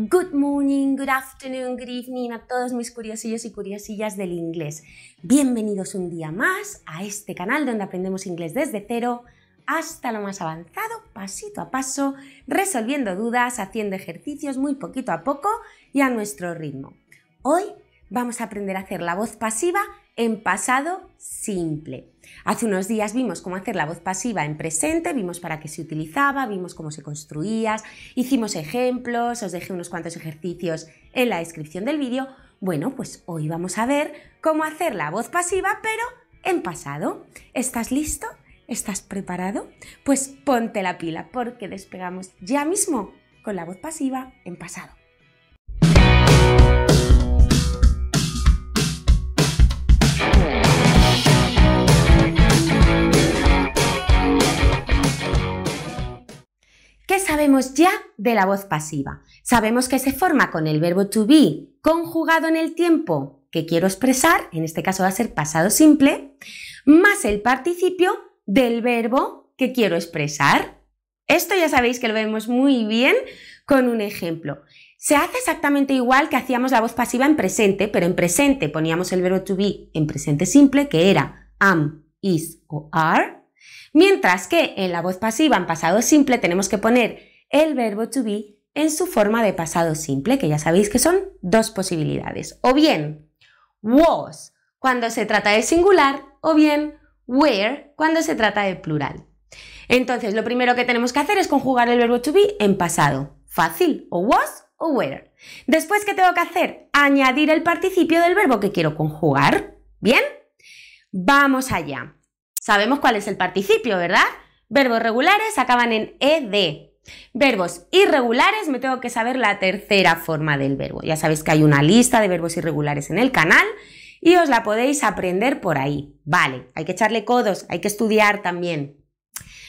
Good morning, good afternoon, good evening a todos mis curiosillos y curiosillas del inglés. Bienvenidos un día más a este canal donde aprendemos inglés desde cero hasta lo más avanzado, pasito a paso, resolviendo dudas, haciendo ejercicios muy poquito a poco y a nuestro ritmo. Hoy vamos a aprender a hacer la voz pasiva en pasado simple. Hace unos días vimos cómo hacer la voz pasiva en presente, vimos para qué se utilizaba, vimos cómo se construía, hicimos ejemplos, os dejé unos cuantos ejercicios en la descripción del vídeo. Bueno, pues hoy vamos a ver cómo hacer la voz pasiva, pero en pasado. ¿Estás listo? ¿Estás preparado? Pues ponte la pila porque despegamos ya mismo con la voz pasiva en pasado. ya de la voz pasiva. Sabemos que se forma con el verbo to be conjugado en el tiempo que quiero expresar, en este caso va a ser pasado simple, más el participio del verbo que quiero expresar. Esto ya sabéis que lo vemos muy bien con un ejemplo. Se hace exactamente igual que hacíamos la voz pasiva en presente, pero en presente poníamos el verbo to be en presente simple, que era am, is o are, mientras que en la voz pasiva en pasado simple tenemos que poner el verbo to be en su forma de pasado simple, que ya sabéis que son dos posibilidades. O bien was cuando se trata de singular o bien were cuando se trata de plural. Entonces, lo primero que tenemos que hacer es conjugar el verbo to be en pasado. Fácil, o was o were. Después, ¿qué tengo que hacer? Añadir el participio del verbo que quiero conjugar. ¿Bien? Vamos allá. Sabemos cuál es el participio, ¿verdad? Verbos regulares acaban en ed, Verbos irregulares, me tengo que saber la tercera forma del verbo. Ya sabéis que hay una lista de verbos irregulares en el canal y os la podéis aprender por ahí. Vale, hay que echarle codos, hay que estudiar también.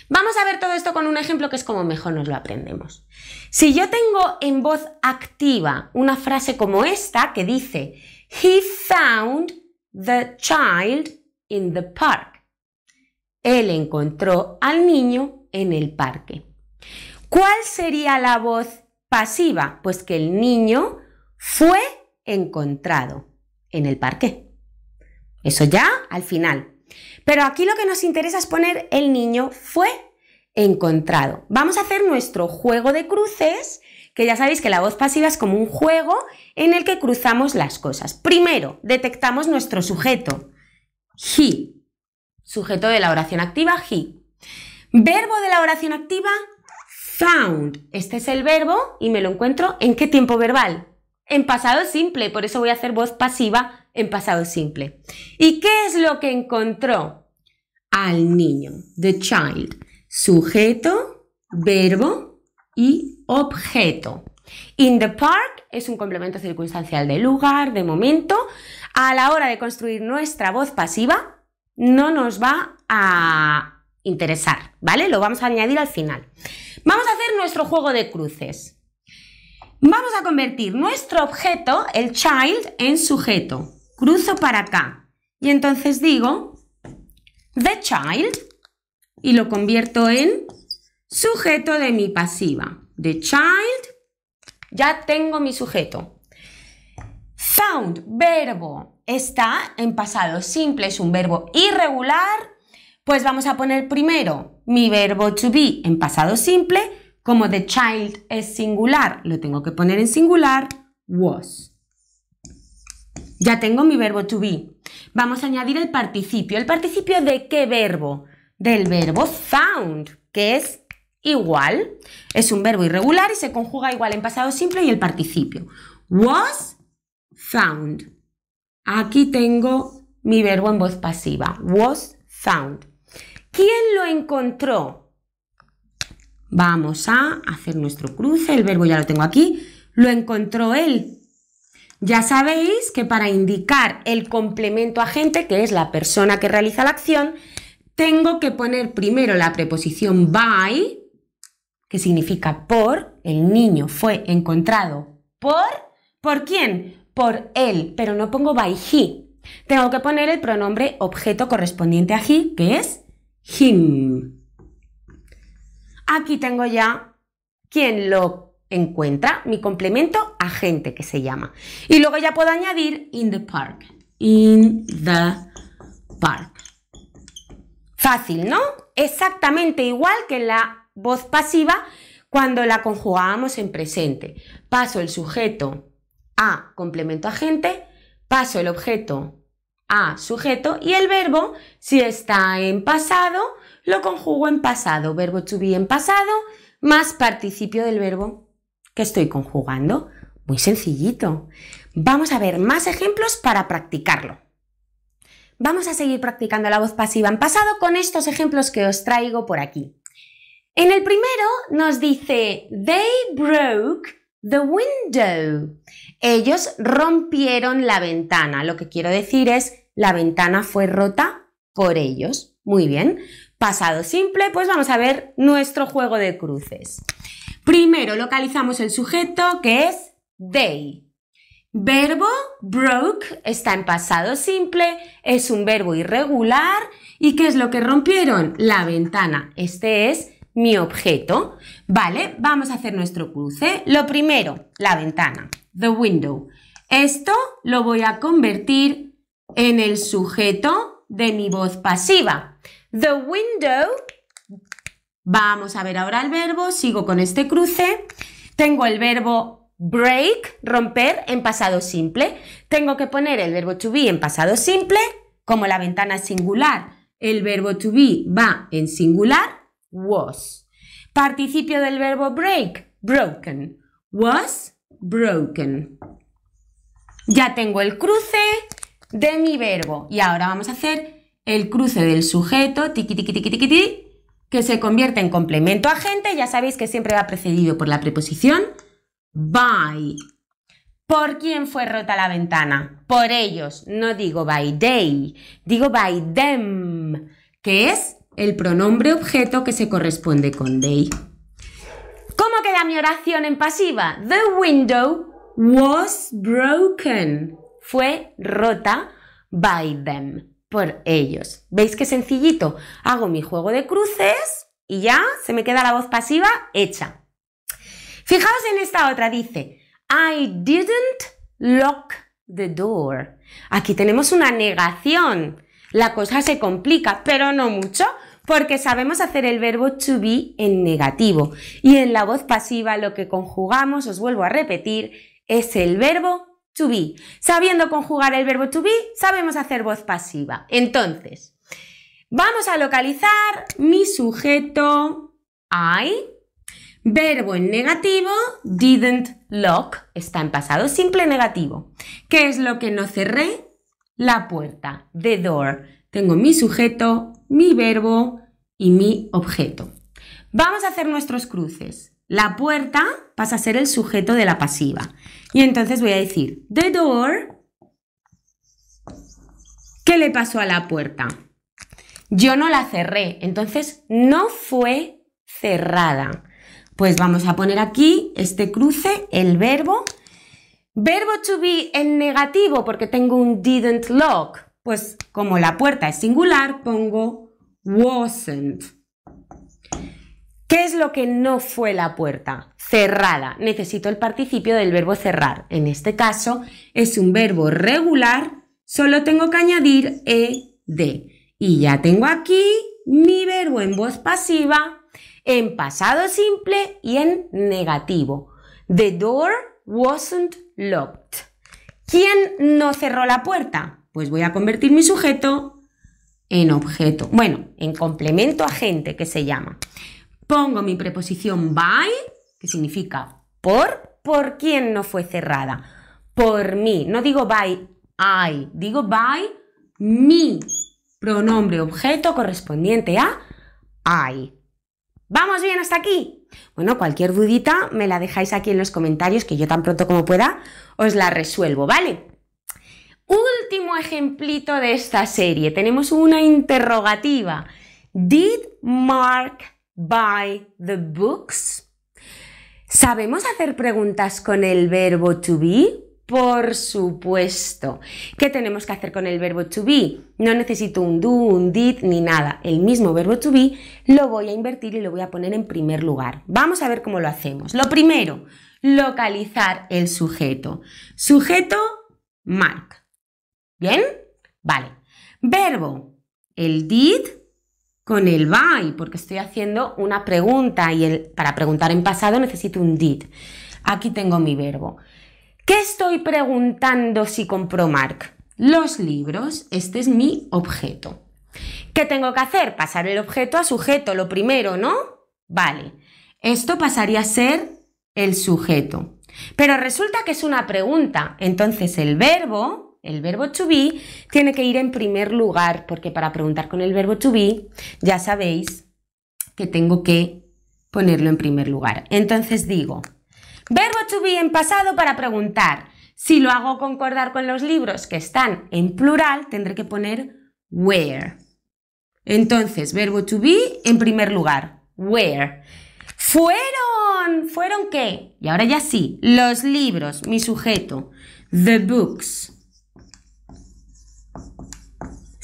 Vamos a ver todo esto con un ejemplo que es como mejor nos lo aprendemos. Si yo tengo en voz activa una frase como esta que dice, He found the child in the park. Él encontró al niño en el parque. ¿Cuál sería la voz pasiva? Pues que el niño fue encontrado en el parque. Eso ya al final. Pero aquí lo que nos interesa es poner el niño fue encontrado. Vamos a hacer nuestro juego de cruces, que ya sabéis que la voz pasiva es como un juego en el que cruzamos las cosas. Primero, detectamos nuestro sujeto. He. Sujeto de la oración activa, he. Verbo de la oración activa, found. Este es el verbo y me lo encuentro en qué tiempo verbal? En pasado simple, por eso voy a hacer voz pasiva en pasado simple. ¿Y qué es lo que encontró? Al niño, the child. Sujeto, verbo y objeto. In the park es un complemento circunstancial de lugar, de momento. A la hora de construir nuestra voz pasiva, no nos va a interesar, ¿vale? Lo vamos a añadir al final. Vamos a hacer nuestro juego de cruces. Vamos a convertir nuestro objeto, el child, en sujeto. Cruzo para acá. Y entonces digo the child y lo convierto en sujeto de mi pasiva. The child, ya tengo mi sujeto. Found, verbo, está en pasado simple, es un verbo irregular pues vamos a poner primero mi verbo to be en pasado simple, como the child es singular, lo tengo que poner en singular, was. Ya tengo mi verbo to be. Vamos a añadir el participio. ¿El participio de qué verbo? Del verbo found, que es igual. Es un verbo irregular y se conjuga igual en pasado simple y el participio. Was found. Aquí tengo mi verbo en voz pasiva. Was found. ¿Quién lo encontró? Vamos a hacer nuestro cruce, el verbo ya lo tengo aquí, lo encontró él. Ya sabéis que para indicar el complemento agente, que es la persona que realiza la acción, tengo que poner primero la preposición by, que significa por, el niño fue encontrado por, ¿por quién? Por él, pero no pongo by he. Tengo que poner el pronombre objeto correspondiente a he, que es him. Aquí tengo ya quien lo encuentra, mi complemento agente que se llama. Y luego ya puedo añadir in the park. In the park. Fácil, ¿no? Exactamente igual que la voz pasiva cuando la conjugábamos en presente. Paso el sujeto a complemento agente, paso el objeto a sujeto y el verbo, si está en pasado, lo conjugo en pasado, verbo to be en pasado, más participio del verbo que estoy conjugando. Muy sencillito. Vamos a ver más ejemplos para practicarlo. Vamos a seguir practicando la voz pasiva en pasado con estos ejemplos que os traigo por aquí. En el primero nos dice, they broke the window. Ellos rompieron la ventana. Lo que quiero decir es, la ventana fue rota por ellos. Muy bien. Pasado simple, pues vamos a ver nuestro juego de cruces. Primero localizamos el sujeto que es they. Verbo broke está en pasado simple, es un verbo irregular. ¿Y qué es lo que rompieron? La ventana. Este es mi objeto. Vale, vamos a hacer nuestro cruce. Lo primero, la ventana, the window. Esto lo voy a convertir en el sujeto de mi voz pasiva. The window. Vamos a ver ahora el verbo, sigo con este cruce. Tengo el verbo break, romper, en pasado simple. Tengo que poner el verbo to be en pasado simple, como la ventana es singular. El verbo to be va en singular, was. Participio del verbo break, broken. Was broken. Ya tengo el cruce, de mi verbo. Y ahora vamos a hacer el cruce del sujeto, que se convierte en complemento agente. Ya sabéis que siempre va precedido por la preposición by. ¿Por quién fue rota la ventana? Por ellos. No digo by they, digo by them, que es el pronombre objeto que se corresponde con they. ¿Cómo queda mi oración en pasiva? The window was broken fue rota by them, por ellos. ¿Veis qué sencillito? Hago mi juego de cruces y ya se me queda la voz pasiva hecha. Fijaos en esta otra, dice, I didn't lock the door. Aquí tenemos una negación. La cosa se complica, pero no mucho, porque sabemos hacer el verbo to be en negativo. Y en la voz pasiva lo que conjugamos, os vuelvo a repetir, es el verbo to be. Sabiendo conjugar el verbo to be, sabemos hacer voz pasiva. Entonces, vamos a localizar mi sujeto I, verbo en negativo, didn't lock, está en pasado simple negativo. ¿Qué es lo que no cerré? La puerta, the door. Tengo mi sujeto, mi verbo y mi objeto. Vamos a hacer nuestros cruces. La puerta pasa a ser el sujeto de la pasiva. Y entonces voy a decir, the door, ¿qué le pasó a la puerta? Yo no la cerré, entonces no fue cerrada. Pues vamos a poner aquí este cruce, el verbo. Verbo to be en negativo porque tengo un didn't lock. Pues como la puerta es singular, pongo wasn't. ¿Qué es lo que no fue la puerta? Cerrada. Necesito el participio del verbo cerrar. En este caso es un verbo regular, solo tengo que añadir ed. Y ya tengo aquí mi verbo en voz pasiva, en pasado simple y en negativo. The door wasn't locked. ¿Quién no cerró la puerta? Pues voy a convertir mi sujeto en objeto. Bueno, en complemento agente que se llama pongo mi preposición by, que significa por, por quien no fue cerrada. Por mí. No digo by I, digo by mi pronombre objeto correspondiente a I. ¿Vamos bien hasta aquí? Bueno, cualquier dudita me la dejáis aquí en los comentarios que yo tan pronto como pueda os la resuelvo, ¿vale? Último ejemplito de esta serie. Tenemos una interrogativa. Did Mark by the books? ¿Sabemos hacer preguntas con el verbo to be? Por supuesto. ¿Qué tenemos que hacer con el verbo to be? No necesito un do, un did ni nada. El mismo verbo to be lo voy a invertir y lo voy a poner en primer lugar. Vamos a ver cómo lo hacemos. Lo primero, localizar el sujeto. Sujeto, Mark. ¿Bien? Vale. Verbo, el did con el by, porque estoy haciendo una pregunta y el, para preguntar en pasado necesito un did. Aquí tengo mi verbo. ¿Qué estoy preguntando si compró Mark? Los libros. Este es mi objeto. ¿Qué tengo que hacer? Pasar el objeto a sujeto, lo primero, ¿no? Vale. Esto pasaría a ser el sujeto. Pero resulta que es una pregunta. Entonces el verbo el verbo to be tiene que ir en primer lugar, porque para preguntar con el verbo to be ya sabéis que tengo que ponerlo en primer lugar. Entonces digo, verbo to be en pasado para preguntar. Si lo hago concordar con los libros que están en plural, tendré que poner where. Entonces, verbo to be en primer lugar, where. Fueron, fueron qué? Y ahora ya sí, los libros, mi sujeto, the books.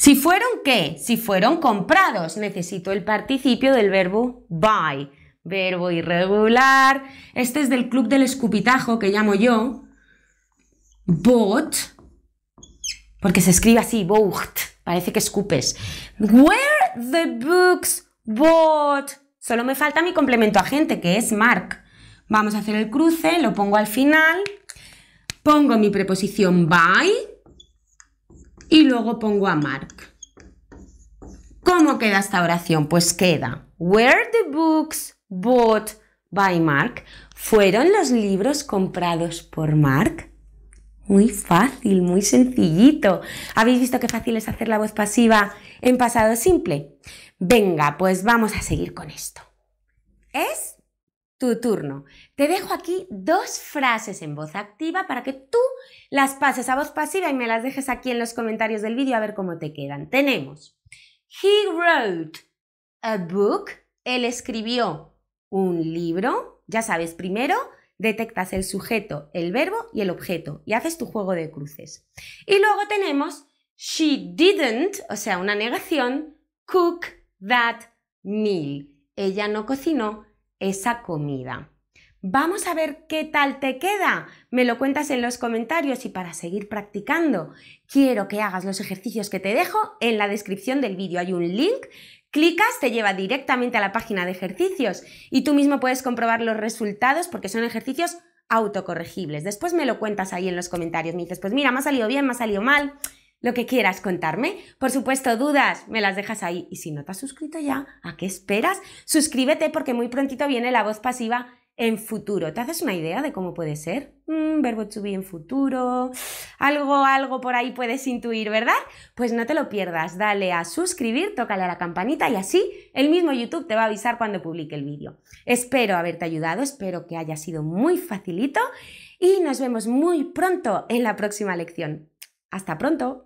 Si fueron qué? Si fueron comprados, necesito el participio del verbo buy. Verbo irregular. Este es del club del escupitajo que llamo yo. Bought. Porque se escribe así, bought. Parece que escupes. Where the books bought? Solo me falta mi complemento agente, que es mark. Vamos a hacer el cruce, lo pongo al final. Pongo mi preposición by y luego pongo a mark. ¿Cómo queda esta oración? Pues queda, where the books bought by Mark? ¿Fueron los libros comprados por Mark? Muy fácil, muy sencillito. ¿Habéis visto qué fácil es hacer la voz pasiva en pasado simple? Venga, pues vamos a seguir con esto. Es tu turno. Te dejo aquí dos frases en voz activa para que tú las pases a voz pasiva y me las dejes aquí en los comentarios del vídeo a ver cómo te quedan. Tenemos, He wrote a book. Él escribió un libro. Ya sabes, primero detectas el sujeto, el verbo y el objeto y haces tu juego de cruces. Y luego tenemos she didn't, o sea, una negación, cook that meal. Ella no cocinó esa comida. Vamos a ver qué tal te queda. Me lo cuentas en los comentarios y para seguir practicando, quiero que hagas los ejercicios que te dejo en la descripción del vídeo. Hay un link, clicas, te lleva directamente a la página de ejercicios y tú mismo puedes comprobar los resultados porque son ejercicios autocorregibles. Después me lo cuentas ahí en los comentarios. Me dices, pues mira, me ha salido bien, me ha salido mal lo que quieras contarme. Por supuesto, dudas, me las dejas ahí. Y si no te has suscrito ya, ¿a qué esperas? Suscríbete porque muy prontito viene la voz pasiva en futuro. ¿Te haces una idea de cómo puede ser? Mm, verbo to be en futuro. Algo, algo por ahí puedes intuir, ¿verdad? Pues no te lo pierdas. Dale a suscribir, tócale a la campanita y así el mismo YouTube te va a avisar cuando publique el vídeo. Espero haberte ayudado, espero que haya sido muy facilito y nos vemos muy pronto en la próxima lección. Hasta pronto.